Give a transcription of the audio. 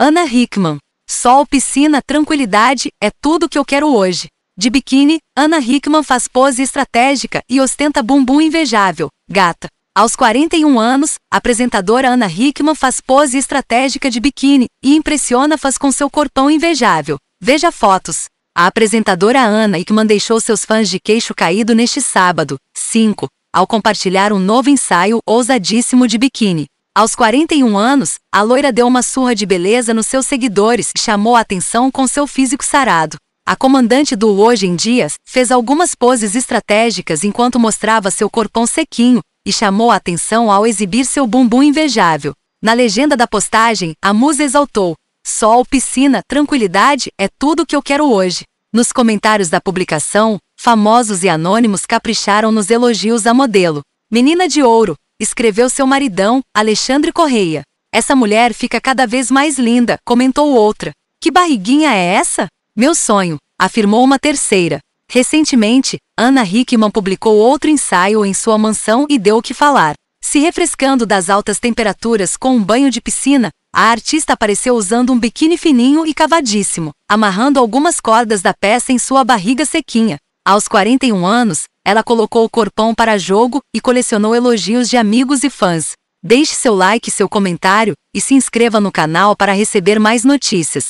Ana Hickman. Sol, piscina, tranquilidade, é tudo que eu quero hoje. De biquíni, Ana Hickman faz pose estratégica e ostenta bumbum invejável. Gata. Aos 41 anos, apresentadora Ana Hickman faz pose estratégica de biquíni e impressiona faz com seu corpão invejável. Veja fotos. A apresentadora Ana Hickman deixou seus fãs de queixo caído neste sábado, 5, ao compartilhar um novo ensaio ousadíssimo de biquíni. Aos 41 anos, a loira deu uma surra de beleza nos seus seguidores e chamou a atenção com seu físico sarado. A comandante do Hoje em Dias fez algumas poses estratégicas enquanto mostrava seu corpão sequinho e chamou a atenção ao exibir seu bumbum invejável. Na legenda da postagem, a musa exaltou: Sol, piscina, tranquilidade é tudo o que eu quero hoje. Nos comentários da publicação, famosos e anônimos capricharam nos elogios à modelo. Menina de ouro, escreveu seu maridão, Alexandre Correia. Essa mulher fica cada vez mais linda, comentou outra. Que barriguinha é essa? Meu sonho, afirmou uma terceira. Recentemente, Anna Hickman publicou outro ensaio em sua mansão e deu o que falar. Se refrescando das altas temperaturas com um banho de piscina, a artista apareceu usando um biquíni fininho e cavadíssimo, amarrando algumas cordas da peça em sua barriga sequinha. Aos 41 anos, ela colocou o corpão para jogo e colecionou elogios de amigos e fãs. Deixe seu like e seu comentário e se inscreva no canal para receber mais notícias.